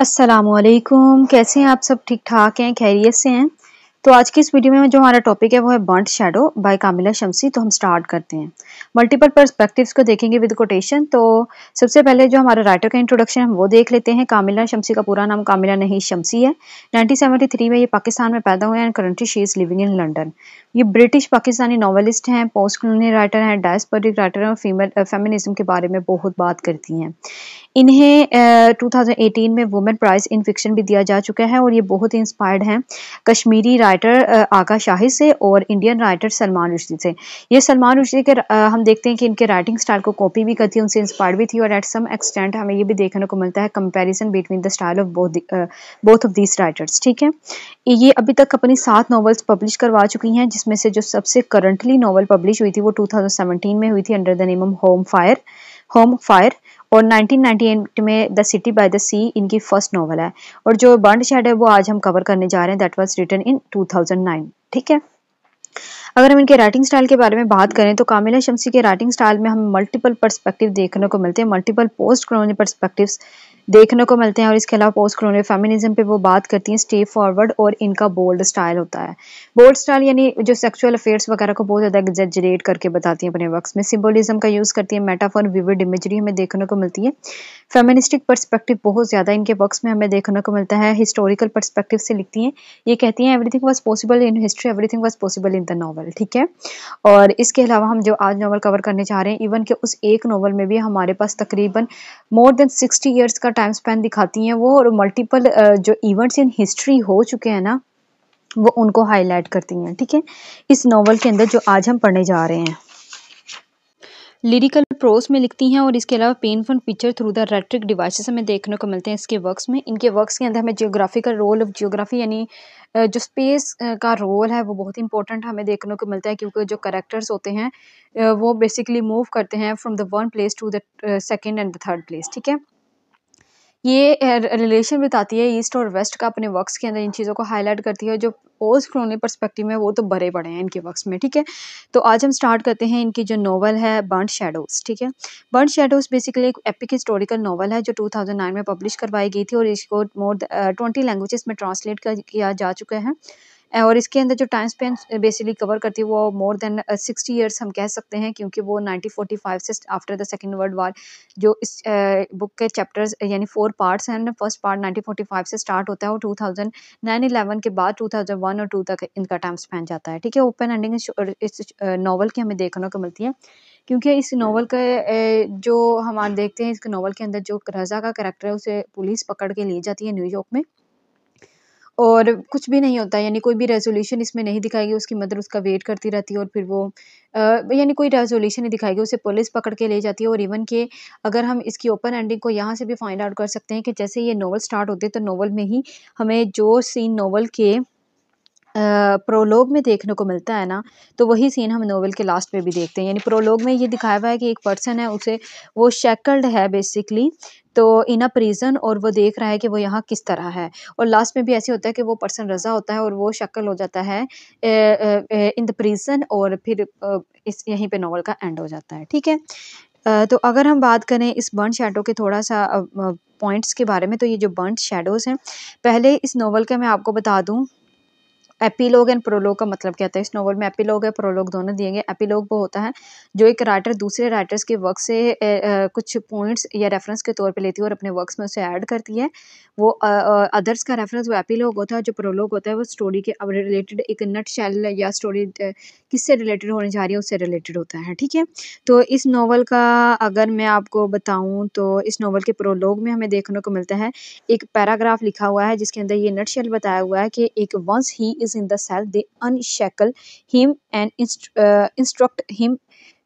असलकुम कैसे हैं आप सब ठीक ठाक हैं खैरियत से हैं तो आज की इस वीडियो में जो हमारा टॉपिक है वो है burnt shadows by Kamila Shamsie तो हम स्टार्ट करते हैं मल्टीपल पर्सपेक्टिव्स को देखेंगे विद कोटेशन तो सबसे पहले जो हमारा राइटर का इंट्रोडक्शन हम वो देख लेते हैं कामिला शमसी का पूरा नाम कामिला नहीं शमसी है 1973 में ये पाकिस्तान में पैदा हुए and currently she is living in London ये ब्रिटिश पाकिस्तानी नॉवलिस्ट हैं पोस्ट कलोनी राइटर हैं डायस्पोरिक राइटर हैं और फीमेल फेमिनिज्म के बारे में बहुत बात करती हैं इन्हें uh, 2018 में वुमेन प्राइज़ इन फिक्शन भी दिया जा चुका है और ये बहुत इंस्पायर्ड हैं कश्मीरी राइटर आका शाहिद से और इंडियन राइटर सलमान रुश्दी से ये सलमान रुश्दी के हम देखते हैं कि इनके राइटिंग स्टाइल को कॉपी भी करती है उनसे इंस्पायर भी थी और एट सम एक्सटेंट हमें ये भी देखने को मिलता है comparison between the style of both both of these writers ठीक है ये अभी तक अपनी सात नॉवल्स पब्लिश करवा चुकी हैं जिसमें से जो सबसे करंटली नॉवल पब्लिश हुई थी वो टू में हुई थी under the name of home fire home fire और 1998 में the city by the sea इनकी फर्स्ट नॉवल है और जो बंड शेड है वो आज हम कवर करने जा रहे हैं दैट वाज रिटन इन 2009 ठीक है अगर हम इनके राइटिंग स्टाइल के बारे में बात करें तो कामिला शमसी के राइटिंग स्टाइल में हम मल्टीपल पर्सपेक्टिव देखने को मिलते हैं मल्टीपल पोस्ट क्रोनी पर्सपेक्टिव्स देखने को मिलते हैं और इसके अलावा पोस्ट कॉलोनियल फेमिनिज्म पे वो बात करती हैं स्टे फॉरवर्ड और इनका बोल्ड स्टाइल होता है बोल्ड स्टाइल यानी जो सेक्सुअल अफेयर्स वगैरह को बहुत ज़्यादा एग्जेजरेट करके बताती हैं अपने वक्त में सिम्बोलिज्म का यूज़ करती है मेटाफोन विविड इमेजरी हमें देखने को मिलती है फेमिनिस्टिक परस्पेक्टिव बहुत ज़्यादा इनके वर्क्स में हमें देखने को मिलता है हिस्टोरिकल परस्पेक्टिव से लिखती हैं ये कहती हैं everything was possible in history everything was possible in the novel ठीक है और इसके अलावा हम जो आज नावल कवर करने चाह रहे हैं इवन के उस एक नावल में भी हमारे पास तकरीबन मोर देन सिक्सटी ईयर्स का टाइम स्पेन दिखाती हैं वो और मल्टीपल जो इवेंट्स इन हिस्ट्री हो चुके हैं ना वो उनको हाईलाइट करती हैं ठीक है इस नावल के अंदर जो आज हम पढ़ने जा रहे हैं लिरिकल प्रोस में लिखती हैं और इसके अलावा painful picture through the rhetoric devices हमें देखने को मिलते हैं इसके वर्क्स में इनके वर्क्स के अंदर हमें जियोग्राफिकल रोल ऑफ जियोग्राफी यानी जो स्पेस का रोल है वो बहुत इंपॉर्टेंट हमें देखने को मिलता है क्योंकि जो करेक्टर्स होते हैं वो बेसिकली मूव करते हैं from the one place to the second and the third place ठीक है ये रिलेशन बताती है ईस्ट और वेस्ट का अपने वर्क्स के अंदर इन चीज़ों को हाईलाइट करती है जो पोस्ट क्रोनिक परस्पेक्टिव है वो तो भरे पड़े हैं इनके वर्क्स में ठीक है तो आज हम स्टार्ट करते हैं इनकी जो नोवल है बर्ड शेडोज़ ठीक है बर्ड शेडोज़ बेसिकली एक एपिक हिस्टोरिकल नोवल है जो 2009 में पब्लिश करवाई गई थी और इसको मोर ट्वेंटी लैंग्वेजेस में ट्रांसलेट किया जा चुका है और इसके अंदर जो टाइम स्पेंड बेसिकली कवर करती है वो मोर देन सिक्सटी ईयर्स हम कह सकते हैं क्योंकि वो नाइनटीन फोर्टी फाइव से after the second world war जो इस बुक के चैप्टर्स यानी फोर पार्ट्स हैं first part nineteen forty five से स्टार्ट होता है और टू थाउजेंड नाइन इलेवन के बाद टू थाउजेंड वन और टू तक इनका टाइम स्पेंड जाता है ठीक है ओपन एंडिंग इस नावल की हमें देखने को मिलती है क्योंकि इस नावल का जो हम देखते हैं इस नावल के अंदर जो रज़ा का करेक्टर है उसे पुलिस पकड़ के ले जाती है न्यूयॉर्क में और कुछ भी नहीं होता यानी कोई भी रेज़ोल्यूशन इसमें नहीं दिखाएगी उसकी मदर उसका वेट करती रहती है और फिर वो यानी कोई रेज़ोल्यूशन नहीं दिखाएगी उसे पुलिस पकड़ के ले जाती है और इवन के अगर हम इसकी ओपन एंडिंग को यहाँ से भी फाइंड आउट कर सकते हैं कि जैसे ये नोवेल स्टार्ट होते तो नोवेल में ही हमें जो सीन नोवेल के प्रोलॉग में देखने को मिलता है ना तो वही सीन हम नोवेल के लास्ट में भी देखते हैं यानी प्रोलॉग में ये दिखाया हुआ है कि एक पर्सन है उसे वो शैकल्ड है बेसिकली तो इन अ प्रिजन और वो देख रहा है कि वो यहाँ किस तरह है और लास्ट में भी ऐसे होता है कि वो पर्सन रजा होता है और वो शक्ल हो जाता है इन द प्रिजन और फिर इस यहीं पे नावल का एंड हो जाता है ठीक है तो अगर हम बात करें इस बर्न शेडो के थोड़ा सा पॉइंट्स के बारे में तो ये जो बर्न शेडोज़ हैं पहले इस नावल का मैं आपको बता दूँ एपीलोग एंड प्रोलोग का मतलब क्या होता है इस नॉवल में एपीलोग या प्रोलोग दोनों दिए गए एपीलोग वो होता है जो एक राइटर दूसरे राइटर्स के वर्क से ए, ए, कुछ पॉइंट्स या रेफरेंस के तौर पे लेती है और अपने वर्क्स में उसे ऐड करती है वो अदर्स का रेफरेंस वो एपीलोग होता है जो प्रोलोग होता है वो स्टोरी के रिलेटेड एक नट या स्टोरी किससे रिलेटेड होने जा रही है उससे रिलेटेड होता है ठीक है तो इस नावल का अगर मैं आपको बताऊँ तो इस नावल के प्रोलोग में हमें देखने को मिलता है एक पैराग्राफ लिखा हुआ है जिसके अंदर ये नट बताया हुआ है कि एक once he is in the cell, they unshackle him and inst uh, instruct him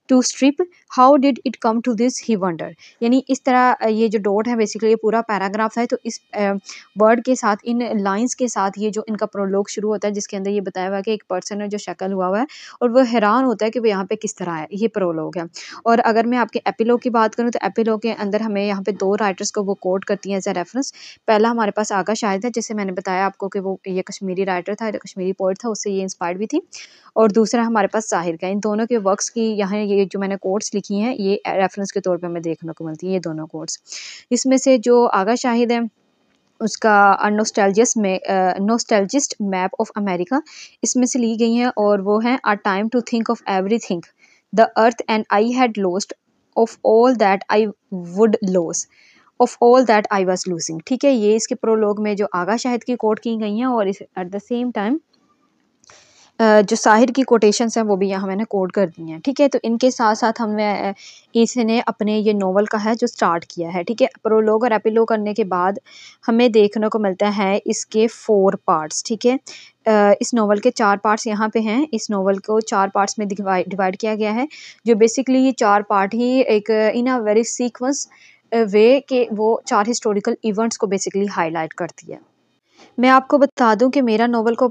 to strip how did it come to this he wonder यानी इस तरह ये जो डॉट है बेसिकली ये पूरा पैराग्राफ है तो इस वर्ड के साथ इन लाइंस के साथ ये जो इनका प्रोलोग शुरू होता है जिसके अंदर ये बताया हुआ है कि एक पर्सन है जो शक्ल हुआ हुआ है और वो हैरान होता है कि वो यहाँ पे किस तरह है ये प्रोलोग है और अगर मैं आपके एपिलो की बात करूँ तो एपिलो के अंदर हमें यहाँ पे दो राइटर्स को वो कोट करती हैं एज ए रेफरेंस पहला हमारे पास आगा शायद है जिसे मैंने बताया आपको कि वो ये कश्मीरी राइटर था कश्मीरी पोइट था उससे ये इंस्पायर्ड भी थी और दूसरा हमारे पास साहिर का इन दोनों के वर्क्स की यहाँ ये जो मैंने कोर्ट्स लिखी की हैं ये रेफरेंस के तौर पे हमें देखने को मिलती है ये दोनों कोर्ट्स इसमें से जो आगा शाहिद है उसका नोस्टैल्जियस में नोस्टैल्जिस्ट मैप ऑफ अमेरिका इसमें से ली गई हैं और वो हैं a time to think of एवरी थिंग the earth and I had lost of all that I would lose of all that I was losing ठीक है ये इसके प्रोलॉग में जो आगा शाहिद की कोट की गई हैं और इस एट द सेम टाइम जो साहिर की कोटेशंस हैं वो भी यहाँ मैंने कोड कर दी हैं ठीक है तो इनके साथ साथ हमें इसने अपने ये नोवेल का है जो स्टार्ट किया है ठीक है प्रोलोग और एपिलो करने के बाद हमें देखने को मिलता है इसके फोर पार्ट्स ठीक है इस नावल के चार पार्ट्स यहाँ पे हैं इस नावल को चार पार्ट्स में डिवाइड किया गया है जो बेसिकली ये चार पार्ट ही एक इन अ वेरी सीक्वेंस वे के वो चार हिस्टोरिकल इवेंट्स को बेसिकली हाईलाइट करती है मैं आपको बता दूं कि मेरा नोवेल को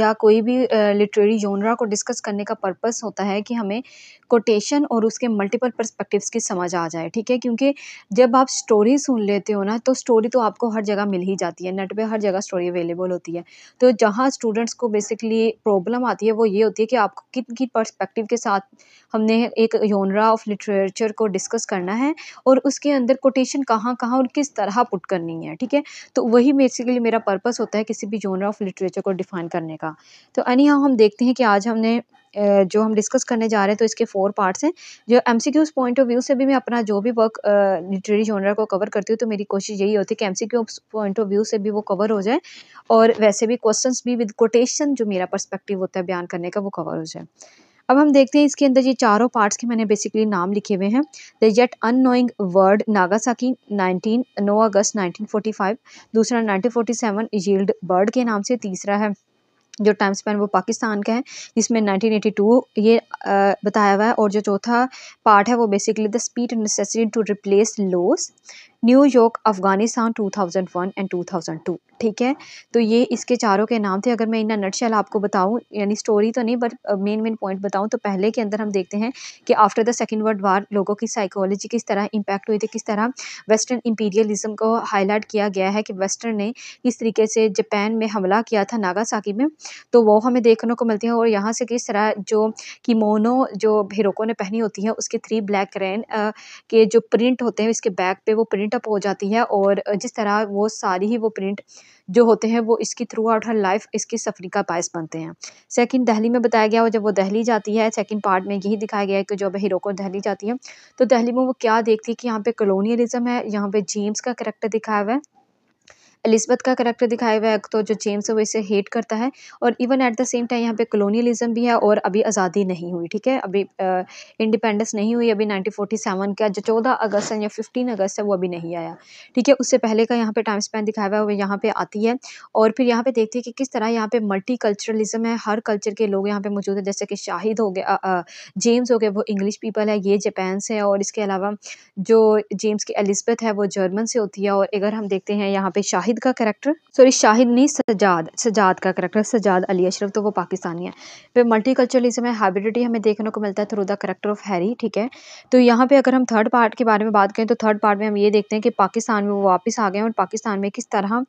या कोई भी लिटरेरी जोनरा को डिस्कस करने का पर्पस होता है कि हमें कोटेशन और उसके मल्टीपल पर्सपेक्टिव्स की समझ आ जाए ठीक है क्योंकि जब आप स्टोरी सुन लेते हो ना तो स्टोरी तो आपको हर जगह मिल ही जाती है नेट पे हर जगह स्टोरी अवेलेबल होती है तो जहाँ स्टूडेंट्स को बेसिकली प्रॉब्लम आती है वो ये होती है कि आपको किन की पर्सपेक्टिव के साथ हमने एक योनरा ऑफ लिटरेचर को डिस्कस करना है और उसके अंदर कोटेशन कहाँ कहाँ और किस तरह पुट करनी है ठीक है तो वही बेसिकली मेरा पर्पज़ पर्पस होता है किसी भी जोनर ऑफ लिटरेचर को डिफ़ाइन करने का तो एनी हाउ हम देखते हैं कि आज हमने जो हम डिस्कस करने जा रहे हैं तो इसके फोर पार्ट्स हैं जो M C Qs point of view से भी मैं अपना जो भी वर्क लिटरेरी जोनर को कवर करती हूँ तो मेरी कोशिश यही होती है कि M C Qs point of view से भी वो कवर हो जाए और वैसे भी क्वेश्चन भी विद कोटेशन जो मेरा पर्सपेक्टिव होता है बयान करने का वो कवर हो जाए अब हम देखते हैं इसके अंदर ये चारों पार्ट्स के मैंने बेसिकली नाम लिखे हुए हैं the yet annoying word Nagasaki 19 9 अगस्त 1945 दूसरा 1947 यील्ड बर्ड के नाम से तीसरा है जो टाइम स्पेन वो पाकिस्तान का है जिसमें 1982 ये बताया हुआ है और जो चौथा पार्ट है वो basically the speed necessary to replace loss New York Afghanistan 2001 and 2002 ठीक है तो ये इसके चारों के नाम थे अगर मैं इन्हें नटशल आपको बताऊँ यानी स्टोरी तो नहीं बट मेन मेन पॉइंट बताऊँ तो पहले के अंदर हम देखते हैं कि after the second world war लोगों की साइकोलॉजी किस तरह इम्पैक्ट हुई थी किस तरह वेस्टर्न इम्पीरियलिज्म को हाईलाइट किया गया है कि वेस्टर्न ने किस तरीके से जापान में हमला किया था नागासाकी में तो वो हमें देखने को मिलती है और यहाँ से किस तरह जो किमोनो जो हिरोकों ने पहनी होती है उसके थ्री ब्लैक रैन के जो प्रिंट होते हैं इसके बैक पर वो प्रिंट प्रिंट अप हो जाती है और जिस तरह वो सारी ही वो प्रिंट जो होते हैं वो इसकी थ्रू आउट हर लाइफ इसकी सफरी का बायस बनते हैं सेकंड दहली में बताया गया वो जब वो दहली जाती है सेकंड पार्ट में यही दिखाया गया है कि जब हीरो को दहली जाती है तो दहली में वो क्या देखती है कि यहाँ पे कलोनियलिज्म है यहाँ पे जेम्स का करेक्टर दिखाया हुआ है एलिजथ का करेक्टर दिखाया हुआ है तो जो जेम्स है वो इसे हेट करता है और even at the same time यहाँ पे कलोनियलिज्म भी है और अभी आज़ादी नहीं हुई ठीक है अभी इंडिपेंडेंस नहीं हुई अभी नाइनटीन सेवन का जो चौदह अगस्त है या फिफ्टीन अगस्त है वो अभी नहीं आया ठीक है उससे पहले का यहाँ पर टाइम स्पेंड दिखाया हुआ है वो यहाँ पर आती है और फिर यहाँ पर देखती है कि किस तरह यहाँ पर मल्टी है हर कल्चर के लोग यहाँ पर मौजूद है जैसे कि शाहिद हो गया जेम्स हो गया वो इंग्लिश पीपल है ये जापान से है और इसके अलावा जो जेम्स की एलिजथ है वो जर्मन से होती है और अगर हम देखते हैं यहाँ पे शाहिद शाहिद का करेक्टर सॉरी शाहिद नहीं सजाद सजाद का करैक्टर सजाद अली अशरफ तो वो पाकिस्तानी है फिर मल्टी कल्चरलिज्म है हैबिडिटी हमें देखने को मिलता है through the character of Harry ठीक है तो यहाँ पे अगर हम थर्ड पार्ट के बारे में बात करें तो थर्ड पार्ट में हम ये देखते हैं कि पाकिस्तान में वो वापस आ गए हैं और पाकिस्तान में किस तरह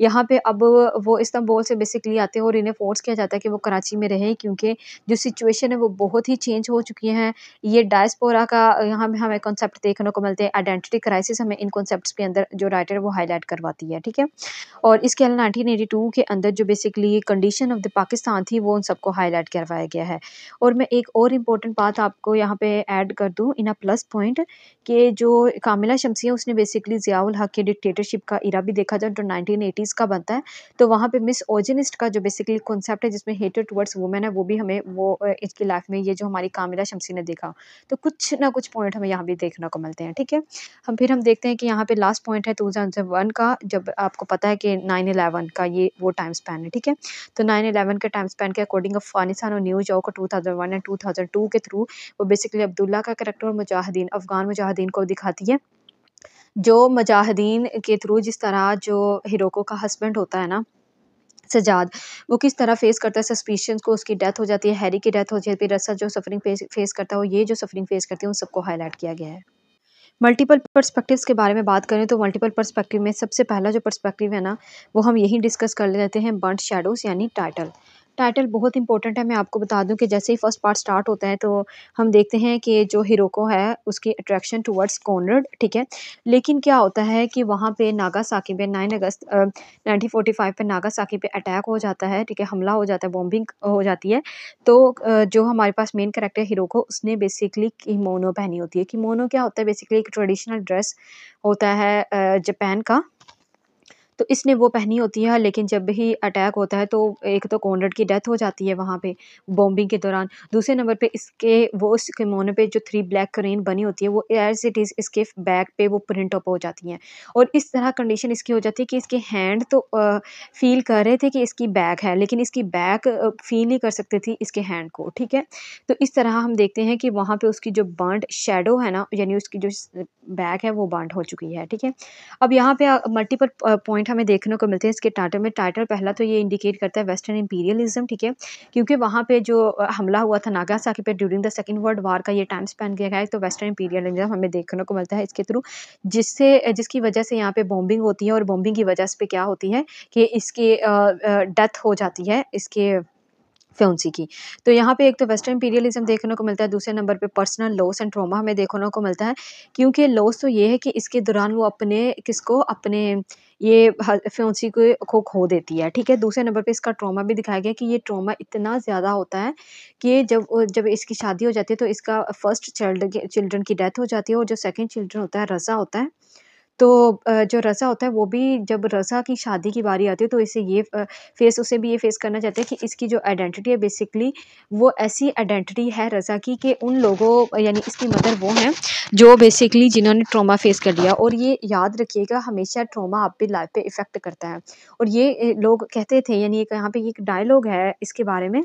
यहाँ पे अब वो इस्तांबुल से बेसिकली आते हैं और इन्हें फोर्स किया जाता है कि वो कराची में रहें क्योंकि जो सिचुएशन है वो बहुत ही चेंज हो चुकी है ये डायस्पोरा का यहाँ हमें कॉन्सेप्ट देखने को मिलते हैं आइडेंटिटी क्राइसिस हमें इन कॉन्सेप्ट के अंदर जो राइटर वो हाईलाइट करवाती है ठीक है है और इसके अलावा नाइनटीन एटी टू के अंदर जो basically condition of the Pakistan थी वो उन सबको हाईलाइट करवाया गया है और मैं एक और इम्पोर्टेंट बात आपको यहाँ पे ऐड कर दूँ इन अ प्लस पॉइंट कि जो कामिला शमसिया उसने बेसिकली ज़ियाउल हक के डिक्टेटरशिप का इरा भी देखा जाए जो नाइनटीन एटीज़ का बनता है तो वहाँ पर मिस ओजनिस्ट का जो बेसिकली कॉन्सेप्ट है जिसमें हेटर टूवर्ड्स वुमेन है वो भी हमें वो इसकी लाइफ में ये जो हमारी कामिला शमसी ने देखा तो कुछ ना कुछ पॉइंट हमें यहाँ भी देखने को मिलते हैं ठीक है हम फिर हम देखते हैं कि यहाँ पे लास्ट पॉइंट है टू थाउजेंड वन का जब आप आपको पता है कि नाइन एलेवन का ये वो टाइम स्पैन है ठीक है तो नाइन एलेवन के टाइम स्पैन के अकॉर्डिंग अफगानिस्तान और New York two thousand one and two thousand two के थ्रू वो बेसिकली अब्दुल्ला का करेक्टर और मुजाहिदीन अफगान मुजाहिदीन को दिखाती है जो मुजाहिदीन के थ्रू जिस तरह जो हिरोको का हस्बैंड होता है ना सजाद वो किस तरह फेस करता है सस्पिशन को उसकी डेथ हो जाती है हैरी की डेथ हो जाती है फिर रसा जो सफरिंग फेस करता है वो ये जो सफरिंग फेस करती है उन सबको हाईलाइट किया गया है मल्टीपल पर्सपेक्टिव्स के बारे में बात करें तो मल्टीपल पर्सपेक्टिव में सबसे पहला जो पर्सपेक्टिव है ना वो हम यही डिस्कस कर लेते हैं बर्ड शेडोज़ यानी टाइटल टाइटल बहुत इंपॉर्टेंट है मैं आपको बता दूं कि जैसे ही फर्स्ट पार्ट स्टार्ट होता है तो हम देखते हैं कि जो हिरोको है उसकी अट्रैक्शन टुवर्ड्स कॉनरड ठीक है लेकिन क्या होता है कि वहाँ पे साकी पे nine August nineteen forty five पर साकी पे अटैक हो जाता है ठीक है हमला हो जाता है बॉम्बिंग हो जाती है तो जो हमारे पास मेन करेक्टर हिरोको उसने बेसिकली किमोनो पहनी होती है किमोनो क्या होता है बेसिकली एक ट्रेडिशनल ड्रेस होता है जापान का तो इसने वो पहनी होती है लेकिन जब भी अटैक होता है तो एक तो कॉनरेड की डेथ हो जाती है वहाँ पे बॉम्बिंग के दौरान दूसरे नंबर पे इसके वो उस किमोनो पे जो थ्री ब्लैक क्रेन बनी होती है वो एज इट इज़ इसके बैक पे वो प्रिंट अप हो जाती हैं और इस तरह कंडीशन इसकी हो जाती है कि इसके हैंड तो फील कर रहे थे कि इसकी बैक है लेकिन इसकी बैक फील नहीं कर सकते थी इसके हैंड को ठीक है तो इस तरह हम देखते हैं कि वहाँ पर उसकी जो बर्ड शेडो है ना यानी उसकी जो बैक है वो बर्ड हो चुकी है ठीक है अब यहाँ पर मल्टीपल पॉइंट पॉइंट हमें देखने को मिलते हैं इसके टाइटल में टाइटल पहला तो ये इंडिकेट करता है वेस्टर्न इंपीरियलिज्म ठीक है क्योंकि वहाँ पे जो हमला हुआ था नागासाकी पे during the second world war का ये टाइम स्पेंड किया गया है तो वेस्टर्न इंपीरियलिज्म हमें देखने को मिलता है इसके थ्रू जिससे जिसकी वजह से यहाँ पर बॉम्बिंग होती है और बॉम्बिंग की वजह से क्या होती है कि इसकी डेथ हो जाती है इसके फ्योन्सी की तो यहाँ पे एक तो वेस्टर्न पीरियलिज्म देखने को मिलता है दूसरे नंबर पे पर्सनल लॉस एंड ट्रॉमा हमें देखने को मिलता है क्योंकि लॉस तो ये है कि इसके दौरान वो अपने किसको अपने ये फ्योन्सी को खो खो देती है ठीक है दूसरे नंबर पे इसका ट्रॉमा भी दिखाया गया कि ये ट्रॉमा इतना ज़्यादा होता है कि जब जब इसकी शादी हो जाती है तो इसका फर्स्ट चाइल्ड चिल्ड्रन की डेथ हो जाती है और जो सेकेंड चिल्ड्रन होता है रज़ा होता है तो जो रज़ा होता है वो भी जब रज़ा की शादी की बारी आती है तो इसे ये फ़ेस उसे भी ये फ़ेस करना चाहता है कि इसकी जो आइडेंटिटी है बेसिकली वो ऐसी आइडेंटिटी है रज़ा की कि उन लोगों यानी इसकी मदर वो हैं जो बेसिकली जिन्होंने ट्रॉमा फ़ेस कर लिया और ये याद रखिएगा हमेशा ट्रॉमा आप लाइफ पर इफ़ेक्ट करता है और ये लोग कहते थे यानी यहाँ पर एक डायलॉग है इसके बारे में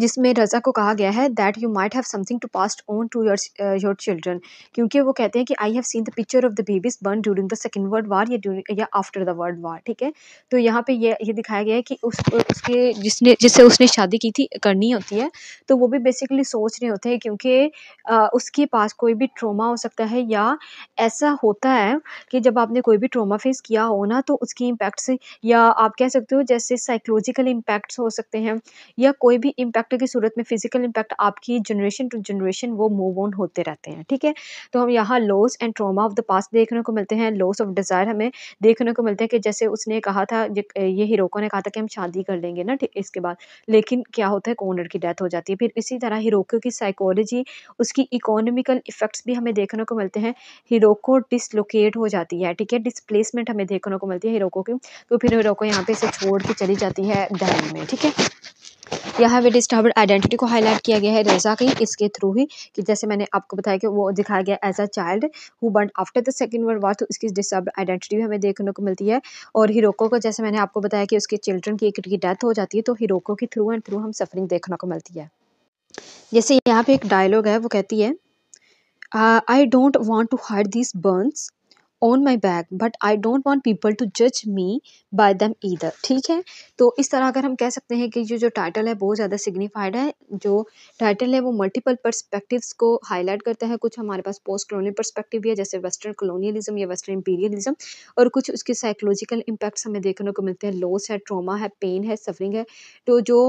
जिसमें रज़ा को कहा गया है that you might have something to pass on to your your children क्योंकि वो कहते हैं कि I have seen the picture of the babies burn during the second world war या या आफ्टर द वर्ल्ड वार ठीक है तो यहाँ पे ये ये दिखाया गया है कि उस उसके जिसने जिससे उसने शादी की थी करनी होती है तो वो भी बेसिकली सोच रहे होते हैं क्योंकि uh, उसके पास कोई भी ट्रोमा हो सकता है या ऐसा होता है कि जब आपने कोई भी ट्रोमा फेस किया हो ना तो उसकी इम्पैक्ट्स या आप कह सकते हो जैसे साइकोलॉजिकल इम्पैक्ट्स हो सकते हैं या कोई भी इम्पैक्ट इम्पैक्ट की सूरत में फ़िज़िकल इम्पैक्ट आपकी जनरेशन टू जनरेशन वो मूव ऑन होते रहते हैं ठीक है तो हम यहाँ loss and trauma of the past देखने को मिलते हैं लॉस ऑफ डिज़ायर हमें देखने को मिलते हैं कि जैसे उसने कहा था ये हीरोको ने कहा था कि हम शादी कर लेंगे ना ठीक इसके बाद लेकिन क्या होता है कोनर की डेथ हो जाती है फिर इसी तरह हीरोको की साइकोलॉजी उसकी इकोनॉमिकल इफ़ेक्ट्स भी हमें देखने को मिलते हैं हीरोको डिसलोकेट हो जाती है ठीक है डिसप्लेसमेंट हमें देखने को मिलती है हीरोको की तो फिर हीरोको यहाँ पे इसे छोड़ के चली जाती है डेन में ठीक है यहाँ पे डिस्टर्बड आइडेंटिटी को हाईलाइट किया गया है रजा की इसके थ्रू ही कि जैसे मैंने आपको बताया कि वो दिखाया गया as a child who burn after the second world war तो इसकी डिस्टर्ब आइडेंटिटी भी हमें देखने को मिलती है और हीरोको को जैसे मैंने आपको बताया कि उसके चिल्ड्रन की एक की डेथ हो जाती है तो हीरोको के थ्रू एंड थ्रू हम सफरिंग देखने को मिलती है जैसे यहाँ पे एक डायलॉग है वो कहती है I don't want to hard this burns on my back but I don't want people to जज मी बाय दैम ईदर ठीक है तो इस तरह अगर हम कह सकते हैं कि ये जो टाइटल है बहुत ज़्यादा सिग्निफाइड है जो टाइटल है वो मल्टीपल परस्पेक्टिव को हाईलाइट करता है कुछ हमारे पास पोस्ट कलोनियल परस्पेक्टिव भी है जैसे वेस्टर्न कलोनियलिज्म या वेस्टर्न इंपीरियलिज्म और कुछ उसके साइकोलॉजिकल इम्पैक्ट्स हमें देखने को मिलते हैं लॉस है ट्रामा है पेन है सफरिंग है तो जो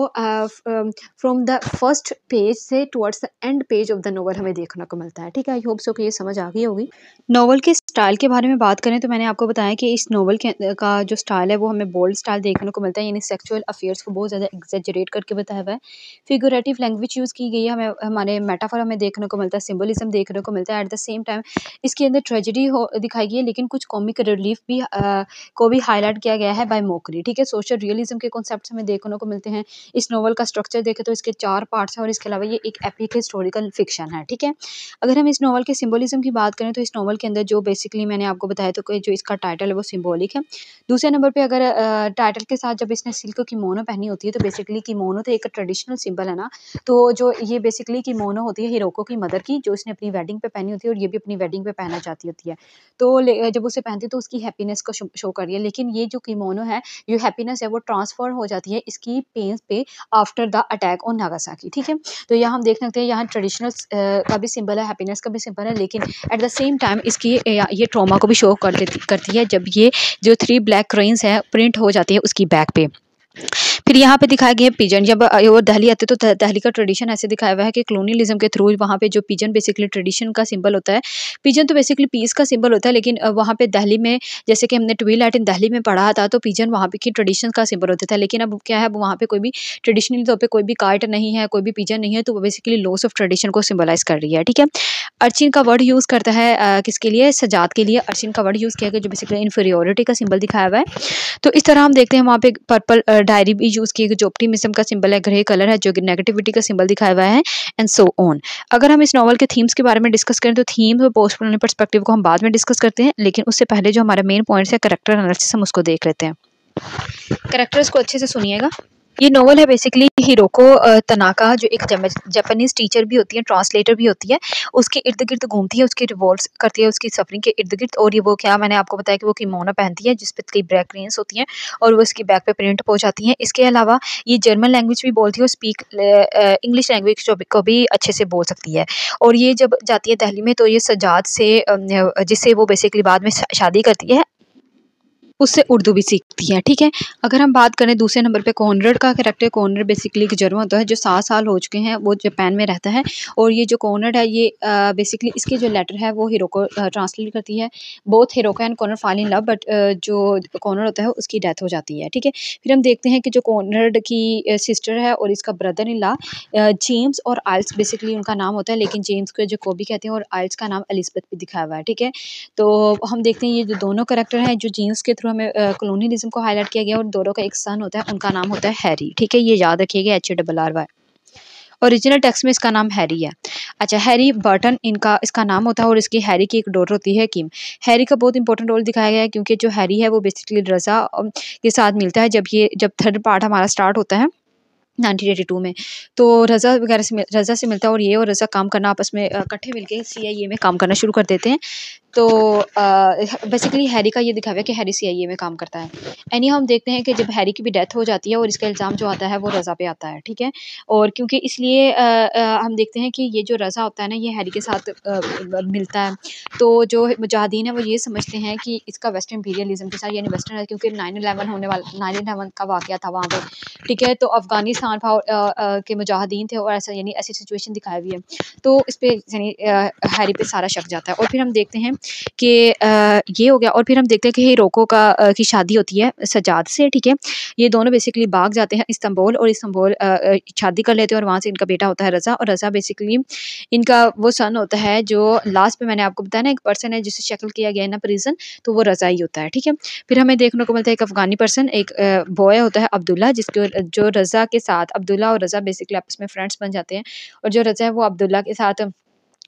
फ्रॉम द फर्स्ट पेज से towards the end page of the novel हमें देखने को मिलता है ठीक है आई होप सो कि ये समझ आ गई होगी नॉवल के स्टाइल के बारे में बात करें तो मैंने आपको बताया कि इस नोवल के का जो स्टाइल है वो हमें बोल्ड स्टाइल देखने को मिलता है यानी सेक्सुअल अफेयर्स को बहुत ज़्यादा एग्जेजरेट करके बताया हुआ है फिगोरेटिव लैंग्वेज यूज़ की गई है हमें हमारे मेटाफर हमें देखने को मिलता है सिम्बलिज्म देखने को मिलता है एट द सेम टाइम इसके अंदर ट्रेजिडी हो दिखाई गई है लेकिन कुछ कॉमिक रिलीफ भी आ, को भी हाईलाइट किया गया है बाय मोकरी ठीक है सोशल रियलिज्म के कॉन्सेप्ट हमें देखने को मिलते हैं इस नोवल का स्ट्रक्चर देखें तो इसके चार पार्ट्स हैं और इसके अलावा ये एक एपिक हिस्टोरिकल फिक्शन है ठीक है अगर हम इस नॉवल के सिम्बलिज्म की बात करें तो इस नॉवल के अंदर जो बेसिकली मैंने आपको बताया तो जो इसका टाइटल है वो सिम्बॉलिक है दूसरे नंबर पे अगर टाइटल के साथ जब इसने सिल्क की मोनो पहनी होती है तो बेसिकली की मोनो तो एक ट्रेडिशनल सिंबल है ना तो जो ये बेसिकली की मोनो होती है हिरोको की मदर की जो इसने अपनी वेडिंग पे पहनी होती है और ये भी अपनी वेडिंग पे पहना चाहती होती है तो जब उसे पहनती है तो उसकी हैप्पीनेस को शो कर रही है लेकिन ये जो कीमोनो है जो हैप्पीनेस है वो ट्रांसफर हो जाती है इसकी पेन पे after the attack on Nagasaki ठीक है तो यहाँ हम देख सकते हैं यहाँ ट्रेडिशनल का भी सिंबल है हैप्पीनेस का भी सिंबल है लेकिन एट द सेम टाइम इसकी ये ट्रॉमा मम्मा को भी शो कर देती करती है जब ये जो थ्री ब्लैक क्रोइंस हैं प्रिंट हो जाती है उसकी बैक पे फिर यहाँ पे दिखाया गया है पिजन जब वो दहली आते तो दहली का ट्रेडिशन ऐसे दिखाया हुआ है कि कलोनियलिज्म के थ्रू वहाँ पे जो पिजन बेसिकली ट्रेडिशन का सिंबल होता है पिजन तो बेसिकली पीस का सिंबल होता है लेकिन वहाँ पे दहली में जैसे कि हमने ट्वील आर्ट इन दहली में पढ़ा था तो पिजन वहाँ पे की ट्रेडिशन का सिंबल होता था लेकिन अब क्या है वहाँ पे कोई भी ट्रेडिशनल तौर पर कोई भी कार्ट नहीं है कोई भी पिजन नहीं है तो वो बेसिकली लॉस ऑफ ट्रेडिशन को सिम्बलाइज कर रही है ठीक है अर्चिन का वर्ड यूज़ करता है किसके लिए सजात के लिए अर्चिन का वर्ड यूज़ किया गया जो बेसिकली इन्फेरियोरिटी का सिंबल दिखाया हुआ है तो इस तरह हम देखते हैं वहाँ पे पर्पल डायरी भी यूज़ किए गए जो ऑप्टिमिज्म का सिंबल है ग्रे कलर है जो कि नेगेटिविटी का सिंबल दिखाया हुआ है एंड सो ऑन अगर हम इस नॉवल के थीम्स के बारे में डिस्कस करें तो थीम्स और पोस्ट पुराने परस्पेक्टिव को हम बाद में डिस्कस करते हैं लेकिन उससे पहले जो हमारा मेन पॉइंट्स है करेक्टर एनालिसिस हम उसको देख लेते हैं करेक्टर्स को अच्छे से सुनिएगा ये नॉवल है बेसिकली हिरोको तनाका जो एक जापानीज टीचर भी होती है ट्रांसलेटर भी होती है उसके इर्द गिर्द घूमती है उसकी रिवॉल्व करती है उसकी सफरिंग के इर्द गिर्द और ये वो क्या मैंने आपको बताया कि वो किमोना पहनती है जिस पर कई ब्रैक रेंस होती हैं और वो उसकी बैक पे प्रिंट जाती हैं इसके अलावा ये जर्मन लैंग्वेज भी बोलती है और स्पीक इंग्लिश लैंग्वेज को भी अच्छे से बोल सकती है और ये जब जाती है दहली में तो ये सजाद से जिससे वो बेसिकली बाद में शादी करती है उससे उर्दू भी सीखती है ठीक है अगर हम बात करें दूसरे नंबर पे कॉनरड का करेक्टर कॉनर बेसिकली एक जर्मन होता है जो सात साल हो चुके हैं वो जापान में रहता है और ये जो कॉनरड है ये बेसिकली इसके जो लेटर है वो हीरो को ट्रांसलेट करती है बोथ का and Konrad fall in love but जो कॉनर होता है उसकी डेथ हो जाती है ठीक है फिर हम देखते हैं कि जो कॉनरड की सिस्टर है और इसका ब्रदर इन ला जेम्स और आइल्स बेसिकली उनका नाम होता है लेकिन जेम्स को जो कोबी कहते हैं और आइल्स का नाम एलिजबेथ भी दिखाया हुआ है ठीक है तो हम देखते हैं ये जो दोनों करेक्टर हैं जो जेम्स के थ्रू जो हमें कलोनीलिज्म को हाईलाइट किया गया और दोनों का एक सन होता है उनका नाम होता है हैरी ठीक है ये याद रखिएगा H A double R Y original text में इसका नाम हैरी है अच्छा हैरी बर्टन इनका इसका नाम होता है और इसकी हैरी की एक डॉटर होती है किम हैरी का बहुत इंपॉर्टेंट रोल दिखाया गया है क्योंकि जो हैरी है वो बेसिकली रजा के साथ मिलता है जब ये जब थर्ड पार्ट हमारा स्टार्ट होता है नाइनटीन एटी टू में तो रज़ा वगैरह से रज़ा से मिलता है और ये और रज़ा काम करना आपस में इकट्ठे मिलके सी आई ए में काम करना शुरू कर देते हैं तो बेसिकली हैरी का ये दिखावा है कि हैरी सी आई ए में काम करता है एनी हम देखते हैं कि जब हैरी की भी डेथ हो जाती है और इसका इल्ज़ाम जो आता है वो रज़ा पे आता है ठीक है और क्योंकि इसलिए हम देखते हैं कि ये जो रज़ा होता है ना ये हैरी के साथ आ, मिलता है तो जो मुजाहिदीन है वो ये समझते हैं कि इसका वेस्टर्न इंपीरियलिज्म के साथ यानी वेस्टर्न क्योंकि नाइन अलेवन होने वाला नाइन अलेवन का वाक़ था वहाँ पर ठीक है तो अफ़गानिस्तान पाकिस्तान पाओ के मुजाहिदीन थे और ऐसा यानी ऐसी सिचुएशन दिखाई हुई है तो इस पर यानी हैरी पे सारा शक जाता है और फिर हम देखते हैं कि ये हो गया और फिर हम देखते हैं कि हीरोको का की शादी होती है सजाद से ठीक है ये दोनों बेसिकली भाग जाते हैं इस्तंबोल और इस्तंबोल शादी कर लेते हैं और वहाँ से इनका बेटा होता है रज़ा और रज़ा बेसिकली इनका वो सन होता है जो लास्ट पर मैंने आपको बताया ना एक पर्सन है जिसे शक्ल किया गया है ना प्रिजन तो वो रज़ा ही होता है ठीक है फिर हमें देखने को मिलता है एक अफगानी पर्सन एक बॉय होता है अब्दुल्ला जिसके जो रज़ा के साथ साथ अब्दुल्ला और रज़ा बेसिकली आपस में फ्रेंड्स बन जाते हैं और जो रज़ा है वो अब्दुल्ला के साथ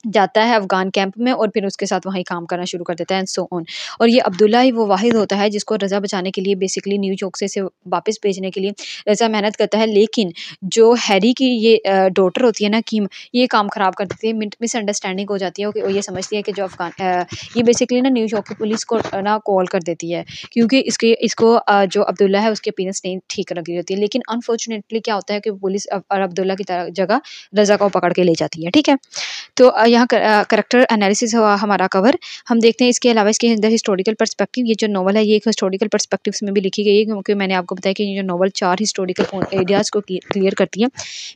जाता है अफ़गान कैंप में और फिर उसके साथ वहीं काम करना शुरू कर देता है एंड सो ऑन और ये अब्दुल्ला ही वो वाहिद होता है जिसको रज़ा बचाने के लिए बेसिकली न्यू चौक से इसे वापस भेजने के लिए रज़ा मेहनत करता है लेकिन जो हैरी की ये डॉटर होती है ना कीम ये काम ख़राब कर देती है मिसअंडरस्टैंडिंग हो जाती है और ये समझती है कि जो अफ़गान ये बेसिकली ना न्यू चौक की पुलिस को ना कॉल कर देती है क्योंकि इसके इसको जो अब्दुल्ला है उसके अपीरेंस नहीं ठीक लग रही होती है लेकिन अनफॉर्चुनेटली क्या होता है कि पुलिस और अब्दुल्ला की जगह रज़ा को पकड़ के ले जाती है ठीक है तो यहाँ करेक्टर एनालिसिस हुआ हमारा कवर हम देखते हैं इसके अलावा इसके अंदर हिस्टोरिकल पर्सपेक्टिव ये जो नॉवल है ये एक हिस्टोरिकल पर्सपेक्टिव में भी लिखी गई है क्योंकि मैंने आपको बताया कि ये जो नॉवल चार हिस्टोरिकल एरियाज़ को क्लियर करती है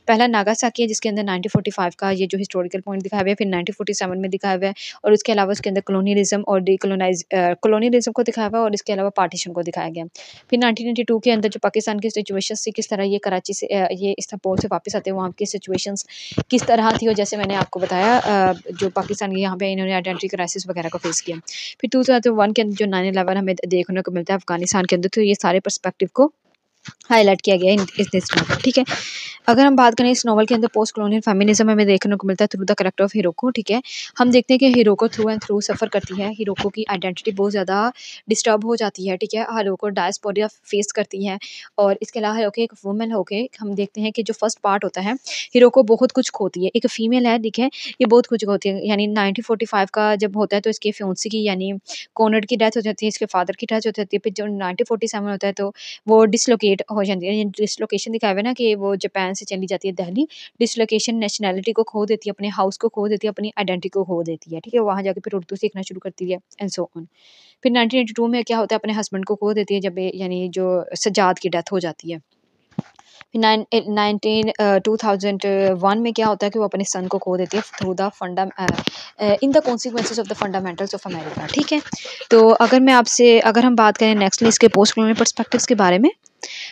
पहला नागासाकी है जिसके अंदर नाइनटीन का ये जो हिस्टोरिकल पॉइंट दिखाया हुआ है फिर नाइनटीन में दिखाया हुआ है और उसके अलावा उसके अंदर कलोनीलिज्म और डीकोलोनाइज कलोनियलिज्म को दिखाया हुआ है और इसके अलावा पार्टीशन को दिखाया गया फिर नाइनटीन के अंदर जो पाकिस्तान की सिचुएशन थी किस तरह ये कराची से ये इस्तांबुल से वापस आते हैं वहाँ की सिचुएशन किस तरह थी और जैसे मैंने आपको बताया जो पाकिस्तान यहाँ पे इन्होंने आइडेंटिटी क्राइसिस वगैरह को फेस किया फिर टू थाउजेंड वन के अंदर जो नाइन अलेवन हमें देखने को मिलता है अफगानिस्तान के अंदर तो ये सारे परस्पेक्टिव को हाईलाइट किया गया है इस दिस में ठीक है अगर हम बात करें इस नॉवल के अंदर पोस्ट कॉलोनियल फेमिनिज्म हमें देखने को मिलता है through the character of hero को ठीक है हम देखते हैं कि हीरो को थ्रू एंड थ्रू सफ़र करती है हीरो को की आइडेंटिटी बहुत ज़्यादा डिस्टर्ब हो जाती है ठीक है हर को डायस्पोरिया फेस करती है और इसके अलावा हीरोके एक वूमेन होके हम देखते हैं कि जो फर्स्ट पार्ट होता है हीरो को बहुत कुछ खोती है एक फीमेल है ठीक है ये बहुत कुछ खोती है यानी नाइनटीन का जब होता है तो इसके फ्यूंसी की यानी कोनड की डेथ हो जाती है इसके फादर की डेथ हो जाती है फिर जो नाइनटीन होता है तो वो डिसलोकेट अपडेट हो जाती है डिसलोकेशन दिखाया हुआ ना कि वो जापान से चली जाती है दिल्ली डिसलोकेशन नेशनैलिटी को खो देती है अपने हाउस को खो देती है अपनी आइडेंटिटी को खो देती है ठीक है वहाँ जाकर फिर उर्दू सीखना शुरू करती है एंड सो ऑन फिर नाइनटीन एटी टू में क्या होता है अपने हस्बैंड को खो देती है जब यानी जो सजाद की डेथ हो जाती है फिर नाइनटीन टू थाउजेंड वन में क्या होता है कि वो अपने सन को खो देती है through the funda in the consequence of the fundamentals of America ठीक है तो अगर मैं आपसे अगर हम बात करें नेक्स्ट लिस्ट के पोस्ट कॉलोनियल परस्पेक्टिव्स के बारे में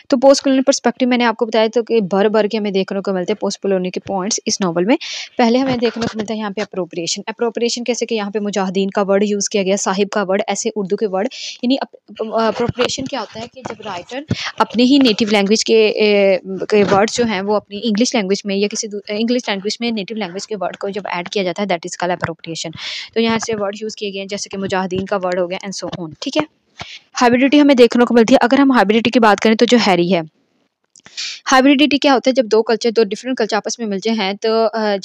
तो पोस्ट कॉलोनी परस्पेक्टिव मैंने आपको बताया तो कि भर भर के हमें देखने को मिलते हैं पोस्ट कॉलोनी के पॉइंट्स इस नॉवल में पहले हमें देखने को मिलता है यहाँ पे अप्रोप्रिएशन अप्रोप्रिएशन कैसे कि यहाँ पे मुजाहिदीन का वर्ड यूज़ किया गया साहिब का वर्ड ऐसे उर्दू के वर्ड यानी अप्रोप्रिएशन क्या होता है कि जब राइटर अपने ही नेटिव लैंग्वेज के के जो हैं वो अपनी इंग्लिश लैंग्वेज में या किसी इंग्लिश लैंग्वेज में नेटिव लैंग्वेज के वर्ड को जब ऐड किया जाता है दैट इज़ कल अप्रोप्रिएशन तो यहाँ से वर्ड यूज़ किए गए हैं जैसे कि मुजाहिदीन का वर्ड हो गया एंड सो ऑन ठीक है हाइब्रिडिटी हमें देखने को मिलती है अगर हम हाइब्रिडिटी की बात करें तो जो हैरी है हाइब्रिडिटी क्या होता है जब दो कल्चर दो डिफरेंट कल्चर आपस में मिलते हैं तो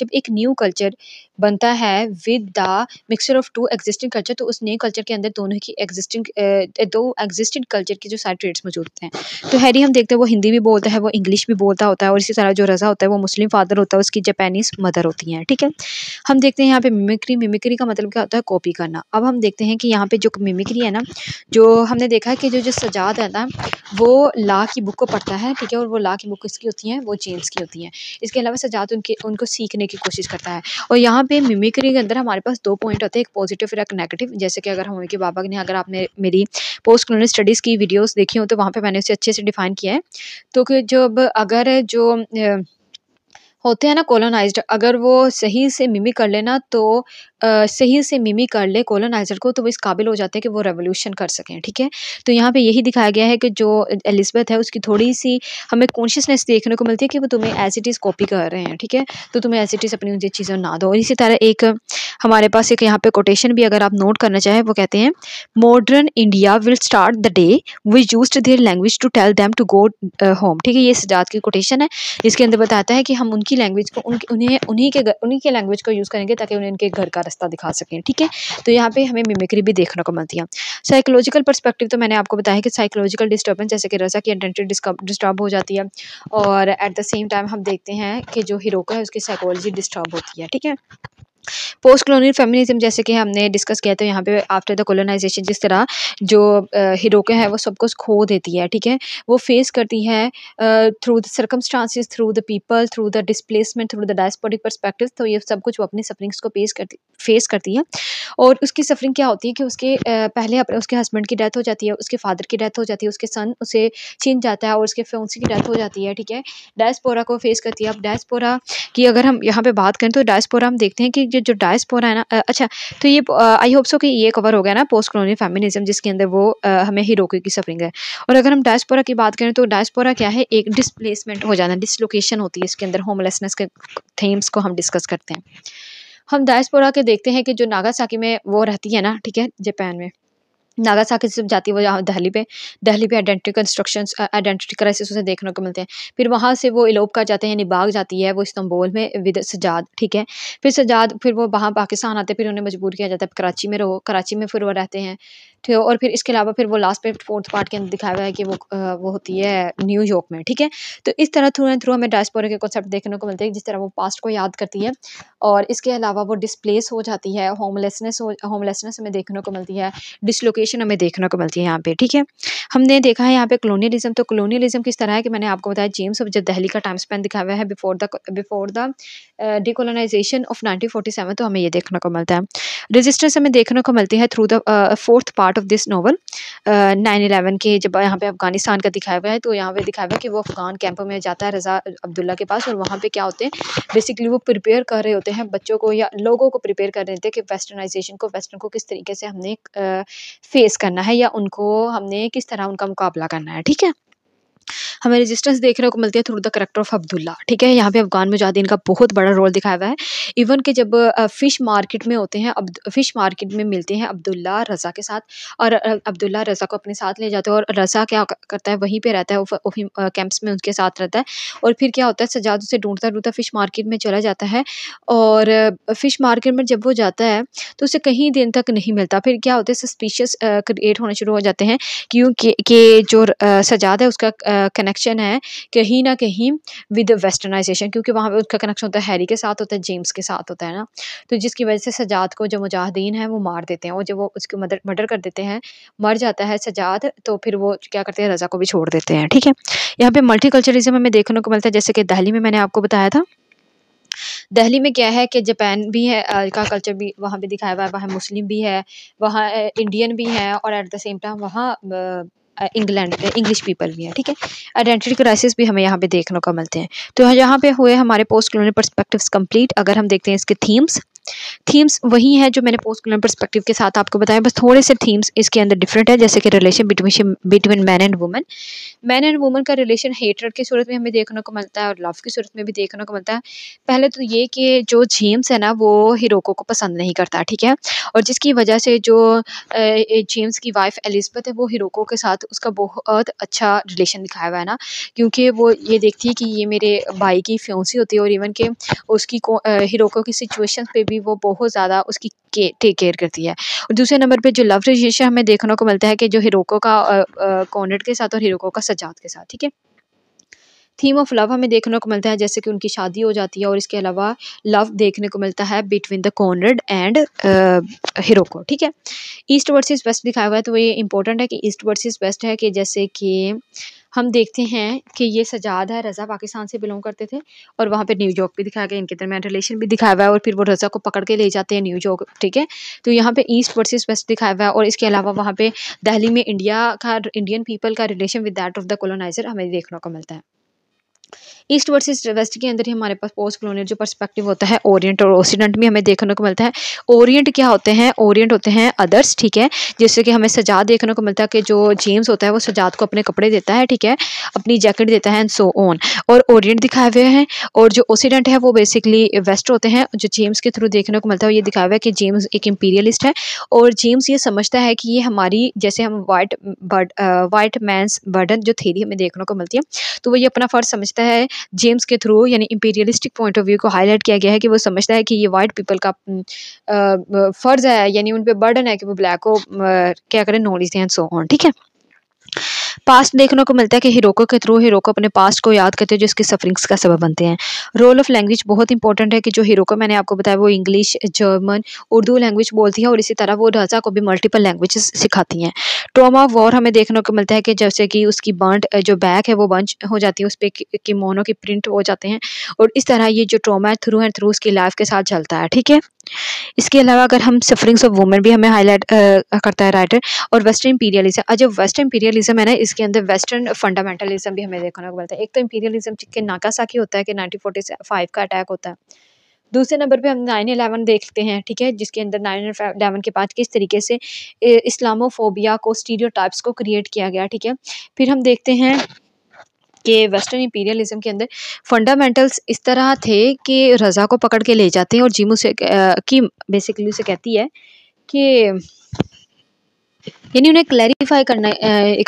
जब एक न्यू कल्चर बनता है with the mixture of two existing culture तो उस न्यू कल्चर के अंदर दोनों की एग्जिस्टिंग दो एग्जिस्टिंग कल्चर की जो सारे ट्रेड्स मौजूद हैं तो हैरी हम देखते हैं वो हिंदी भी बोलता है वो इंग्लिश भी बोलता होता है और इसी तरह जो रज़ा होता है वो मुस्लिम फादर होता है उसकी जापानीज़ मदर होती हैं ठीक है हम देखते हैं यहाँ पे मिमिक्री मिमिक्री का मतलब क्या होता है कॉपी करना अब हम देखते हैं कि यहाँ पे जो मिमिक्री है ना जो हमने देखा है कि जो जो सजाद है ना वो ला की बुक को पढ़ता है ठीक है और और वो ला के बुक किसकी होती हैं वो जेम्स की होती हैं इसके अलावा सजात उनके उनको सीखने की कोशिश करता है और यहाँ पे मिमिक्री के अंदर हमारे पास दो पॉइंट होते हैं एक पॉजिटिव और एक नेगेटिव जैसे कि अगर हम उनके बाबा ने अगर आपने मेरी पोस्ट कलोनल स्टडीज़ की वीडियोज़ देखी हो तो वहाँ पर मैंने उसे अच्छे से डिफ़ाइन किया है तो कि जब अगर जो होते हैं ना कॉलोनाइज अगर वो सही से मिमिक कर लेना तो सही से मिमी कर ले कोलोनाइज़र को तो वो इस काबिल हो जाते हैं कि वो रेवोल्यूशन कर सकें ठीक है तो यहाँ पे यही दिखाया गया है कि जो एलिजबेथ है उसकी थोड़ी सी हमें कॉन्शियसनेस देखने को मिलती है कि वो तुम्हें एज इट इज़ कॉपी कर रहे हैं ठीक है तो तुम्हें एज इट इज़ अपनी उनसे चीज़ें ना दो और इसी तरह एक हमारे पास एक यहाँ पर कोटेशन भी अगर आप नोट करना चाहें वो कहते हैं modern India will start the day we use their language to tell them to go home ठीक है ये सजात की कोटेशन है जिसके अंदर बताता है कि हम उनकी लैंग्वेज को उनके उन्हें उन्हीं के उन्हीं के लैंग्वेज को यूज़ करेंगे ताकि उन्हें उनके घर का रास्ता दिखा सकें ठीक है तो यहाँ पे हमें मिमिक्री भी देखने को मिलती है साइकोलॉजिकल परस्पेक्टिव तो मैंने आपको बताया कि साइकोलॉजिकल डिस्टर्बेंस जैसे कि रजा की आइडेंटिटी डिस्टर्ब हो जाती है और एट द सेम टाइम हम देखते हैं कि जो हिरोको है उसकी साइकोलॉजी डिस्टर्ब होती है ठीक है पोस्ट कॉलोनियल फेमिनिज्म जैसे कि हमने डिस्कस किया था यहाँ पे आफ्टर द कोलोनाइजेशन जिस तरह जो हिरोके है वो सब कुछ खो देती है ठीक है वो फेस करती है through the circumstances through the people through the displacement through the diasporic perspective तो ये सब कुछ वो अपनी सफरिंग्स को पेश करती फेस करती है और उसकी सफरिंग क्या होती है कि उसके पहले उसके हस्बैंड की डेथ हो जाती है उसके फादर की डेथ हो जाती है उसके सन उसे छीन जाता है और उसके फ्योन्सी की डेथ हो जाती है ठीक है डायस्पोरा को फेस करती है अब डायस्पोरा की अगर हम यहाँ पे बात करें तो डायस्पोरा हम देखते हैं कि जो जो डायस्पोरा है ना अच्छा तो ये आई होप सो कि ये कवर हो गया ना पोस्ट कॉलोनियल फेमिनिज्म जिसके अंदर वो आ, हमें रोके की सफरिंग है और अगर हम डायस्पोरा की बात करें तो डायस्पोरा क्या है एक डिसप्लेसमेंट हो जाना डिसलोकेशन होती है इसके अंदर होमलेसनेस के थीम्स को हम डिस्कस करते हैं हम डायस्पोरा के देखते हैं कि जो नागासाकी में वो रहती है ना ठीक है जापान में नागासाकी से जाती है वो यहाँ दहली पे दहली पे आइडेंटिटी कंस्ट्रक्शन आइडेंटिटी क्राइसिस उसे देखने को मिलते हैं फिर वहाँ से वो इलोप कर जाते हैं यानी बाग जाती है वो इस्तांबुल में विद सजाद ठीक है फिर सजाद फिर वो वहाँ पाकिस्तान आते फिर उन्हें मजबूर किया जाता है कराची में रहो कराची में फिर वो रहते हैं ठीक है और फिर इसके अलावा फिर वो लास्ट पे फोर्थ पार्ट के अंदर दिखाया हुआ है कि वो वो होती है न्यूयॉर्क में ठीक है तो इस तरह थ्रू एंड थ्रू हमें डायस्पोरा के कॉन्सेप्ट देखने को मिलते हैं जिस तरह वो पास्ट को याद करती है और इसके अलावा वो डिसप्लेस हो जाती है होमलेसनेस होमलेसनेस हमें देखने को मिलती है डिसलोकेशन हमें देखने को मिलती है यहाँ पे ठीक है हमने देखा है यहाँ पे कलोनियलिज्म तो कलोनियलिज्म किस तरह है कि मैंने आपको बताया जेम्स ऑफ जब दहली का टाइम स्पेंड दिखाया हुआ है before the before the decolonization of nineteen तो हमें ये देखने को मिलता है रेजिस्टेंस हमें देखने को मिलती है through the fourth part part of this novel nine eleven के जब यहाँ पे अफगानिस्तान का दिखाया हुआ है तो यहाँ पे दिखाया हुआ है कि वो अफगान कैंप में जाता है रज़ा अब्दुल्ला के पास और वहाँ पे क्या होते हैं बेसिकली वो प्रिपेयर कर रहे होते हैं बच्चों को या लोगों को प्रिपेयर कर रहे थे हैं कि वेस्टर्नाइजेशन को वेस्टर्न को किस तरीके से हमने फेस uh, करना है या उनको हमने किस तरह उनका मुकाबला करना है ठीक है हमें रेजिस्टेंस देखने को मिलती है through the character of Abdullah ठीक है यहाँ पे अफगान मुजाहिदीन का बहुत बड़ा रोल दिखाया हुआ है इवन के जब फ़िश मार्केट में होते हैं फ़िश मार्केट में मिलते हैं अब्दुल्ला रज़ा के साथ और अब्दुल्ला रज़ा को अपने साथ ले जाते हैं और रज़ा क्या करता है वहीं पर रहता है कैंप्स में उनके साथ रहता है और फिर क्या होता है सजाद उसे ढूंढता ढूंढता फ़िश मार्केट में चला जाता है और फ़िश मार्केट में जब वो जाता है तो उसे कहीं दिन तक नहीं मिलता फिर क्या होता है सस्पिशियस क्रिएट होने शुरू हो जाते हैं क्योंकि जो सजाद है उसका कनेक्ट कनेक्शन है कहीं ना कहीं विद वेस्टर्नाइजेशन क्योंकि वहाँ पे उसका कनेक्शन होता है हैरी के साथ होता है जेम्स के साथ होता है ना तो जिसकी वजह से सजाद को जो मुजाहिदीन है वो मार देते हैं और जब वो उसकी मदर मर्डर कर देते हैं मर जाता है सजाद तो फिर वो क्या करते हैं रज़ा को भी छोड़ देते हैं ठीक है यहाँ पर मल्टी कल्चरिज्म हमें देखने को मिलता है जैसे कि दहली में मैंने आपको बताया था दिल्ली में क्या है कि जापान भी है का कल्चर भी वहाँ पे दिखाया हुआ है वहाँ मुस्लिम भी है वहाँ इंडियन भी है और एट द सेम टाइम वहाँ इंग्लैंड इंग्लिश पीपल भी हैं ठीक है आइडेंटिटी क्राइसिस भी हमें यहाँ पे देखने को मिलते हैं तो यहाँ पे हुए हमारे पोस्ट कॉलोनियल परस्पेक्टिव्स कंप्लीट अगर हम देखते हैं इसके थीम्स थीम्स वही हैं जो मैंने पोस्ट कलर परस्पेक्टिव के साथ आपको बताया बस थोड़े से थीम्स इसके अंदर डिफरेंट है जैसे कि relation between between man and woman man and woman का रिलेशन हेटर की सूरत में हमें देखने को मिलता है और लव की सूरत में भी देखने को मिलता है पहले तो ये कि जो जेम्स है ना वो हिरोको को पसंद नहीं करता ठीक है और जिसकी वजह से जो जेम्स की वाइफ एलिजबेथ है वो हिरोको के साथ उसका बहुत अच्छा रिलेशन दिखाया हुआ है ना क्योंकि वो ये देखती है कि ये मेरे भाई की फ्योंसी होती है और इवन के उसकी हिरोको की सिचुएशन पर भी भी वो बहुत ज़्यादा उसकी के टेक केयर करती है और दूसरे नंबर पे जो लव रिलेशन हमें देखने को मिलता है कि जो हिरोको का कॉनरेड के साथ और हिरोको का सजाद के साथ ठीक है थीम ऑफ लव हमें देखने को मिलता है जैसे कि उनकी शादी हो जाती है और इसके अलावा लव देखने को मिलता है between the Conrad and hero को ठीक है ईस्ट वर्सेस वेस्ट दिखाया हुआ है तो ये इंपॉर्टेंट है कि ईस्ट वर्सेस वेस्ट है कि जैसे कि हम देखते हैं कि ये सजाद है रज़ा पाकिस्तान से बिलोंग करते थे और वहाँ पे न्यूयॉर्क भी दिखाया गया इनके दरमियान रिलेशन भी दिखाया हुआ है और फिर वो रज़ा को पकड़ के ले जाते हैं न्यूयॉर्क ठीक है तो यहाँ पे ईस्ट वर्सेस वेस्ट दिखाया हुआ है और इसके अलावा वहाँ पे दहली में इंडिया का इंडियन पीपल का relation with that of the coloniser हमें देखने को मिलता है ईस्ट वर्सेस वेस्ट के अंदर ही हमारे पास पोस्ट कॉलोनियल जो पर्सपेक्टिव होता है ओरिएंट और ओसीडेंट भी हमें देखने को मिलता है ओरिएंट क्या होते हैं ओरिएंट होते हैं अदर्स ठीक है जैसे कि हमें सजाद देखने को मिलता है कि जो जेम्स होता है वो सजाद को अपने कपड़े देता है ठीक है अपनी जैकेट देता है एंड सो ऑन और ओरिएंट दिखाए हुए हैं और जो ओसीडेंट है वो बेसिकली वेस्ट होते हैं जो जेम्स के थ्रू देखने को मिलता है ये दिखाया हुआ है कि जेम्स एक इम्पीरियलिस्ट है और जेम्स ये समझता है कि ये हमारी जैसे हम white bird white man's burden जो थेरी हमें देखने को मिलती है तो वो ये अपना फ़र्ज समझता है जेम्स के थ्रू यानी इम्पीरियलिस्टिक पॉइंट ऑफ व्यू को हाईलाइट किया गया है कि वो समझता है कि ये वाइट पीपल का फ़र्ज़ है यानी उन पर बर्डन है कि वो ब्लैक को क्या करें नॉलेज दें सो ऑन ठीक है पास्ट देखने को मिलता है कि हीरोको के थ्रू हीरोको अपने पास्ट को याद करते हैं जो इसकी सफरिंग्स का सबब बनते हैं रोल ऑफ लैंग्वेज बहुत इंपॉर्टेंट है कि जो हीरोको मैंने आपको बताया वो इंग्लिश जर्मन उर्दू लैंग्वेज बोलती है और इसी तरह वो रजा को भी मल्टीपल लैंग्वेज सिखाती हैं ट्रोमा वॉर हमें देखने को मिलता है कि जैसे कि उसकी बंट जो बैक है वो बंच हो जाती है उस पर किमोनो के प्रिंट हो जाते हैं और इस तरह ये जो ट्रोमा है थ्रू एंड थ्रू उसकी लाइफ के साथ चलता है ठीक है इसके अलावा अगर हम सफरिंग्स ऑफ वुमेन भी हमें हाईलाइट करता है राइटर और वेस्टर्न इंपीरियलिज्म आज जब वेस्टर्न इंपीरियलिज्म है ना इसके अंदर वेस्टर्न फंडामेंटलिज्म भी हमें देखने को मिलता है एक तो इंपीरियलिज्म के नाकासाकी होता है कि नाइनटीन फोर्टी फाइव का अटैक होता है दूसरे नंबर पे हम नाइन इलेवन देखते हैं ठीक है जिसके अंदर नाइन इलेवन के बाद किस तरीके से इस्लामोफोबिया को स्टीरियोटाइप्स को क्रिएट किया गया ठीक है फिर हम देखते हैं कि वेस्टर्न इंपीरियलिज्म के अंदर फंडामेंटल्स इस तरह थे कि रज़ा को पकड़ के ले जाते हैं और जीमू से की बेसिकली उसे कहती है कि यानी उन्हें क्लैरिफाई करना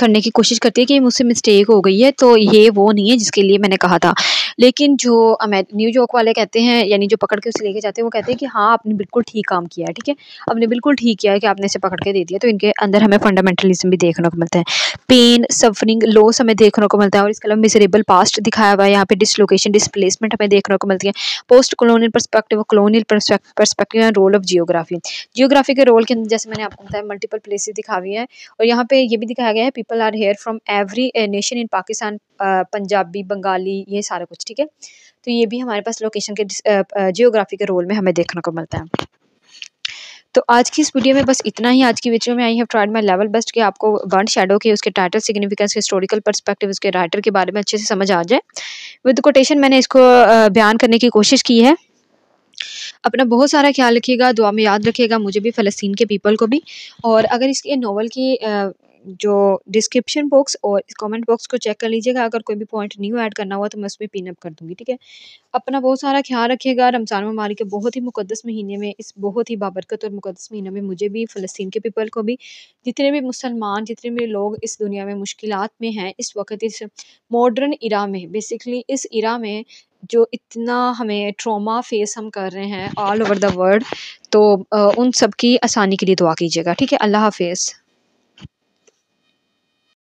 करने की कोशिश करती है कि मुझसे मिस्टेक हो गई है तो ये वो नहीं है जिसके लिए मैंने कहा था लेकिन जो न्यूयॉर्क वाले कहते हैं यानी जो पकड़ के उसे लेके जाते हैं वो कहते हैं कि हाँ आपने बिल्कुल ठीक काम किया है ठीक है आपने बिल्कुल ठीक किया है कि आपने इसे पकड़ के दे दिया तो इनके अंदर हमें फंडामेंटलिज्म भी देखने को मिलता है पेन सफरिंग लॉस हमें देखने को मिलता है और इसके अलावा मिजरेबल पास्ट दिखाया हुआ है यहाँ पे डिसलोकेशन डिसप्लेसमेंट हमें देखने को मिलती है post colonial perspective colonial perspective and role of geography geography के रोल के अंदर जैसे मैंने आपको बताया मल्टीपल प्लेसेस दिखा हुई हुई है और यहाँ पे ये भी दिखाया गया है people are here from every nation in Pakistan Punjabi Bengali ये सारा कुछ ठीक है तो ये भी हमारे पास लोकेशन के जियोग्राफी uh, uh, के रोल में हमें देखने को मिलता है तो आज की इस वीडियो में बस इतना ही आज की वीडियो में I have tried my level best कि आपको वन शेडो के उसके टाइटल सिग्निफिकेंस हिस्टोरिकल पर्सपेक्टिव उसके राइटर के बारे में अच्छे से समझ आ जाए विद कोटेशन मैंने इसको uh, बयान करने की कोशिश की है अपना बहुत सारा ख्याल रखिएगा दुआ में याद रखिएगा मुझे भी फ़लस्तीन के पीपल को भी और अगर इसके नावल की जो डिस्क्रिप्शन बॉक्स और कमेंट बॉक्स को चेक कर लीजिएगा अगर कोई भी पॉइंट न्यू ऐड करना हुआ तो मैं उसमें पिनअप कर दूँगी ठीक है अपना बहुत सारा ख्याल रखिएगा रमज़ान ममारी के बहुत ही मुकदस महीने में इस बहुत ही बाबरकत और मुकदस महीने में मुझे भी फ़लस्तीन के पीपल को भी जितने भी मुसलमान जितने भी लोग इस दुनिया में मुश्किल में हैं इस वक्त इस मॉडर्न इरा में बेसिकली इस इरा में जो इतना हमें ट्रॉमा फ़ेस हम कर रहे हैं ऑल ओवर द वर्ल्ड तो उन सब की आसानी के लिए दुआ कीजिएगा ठीक है अल्लाह हाफ़िज़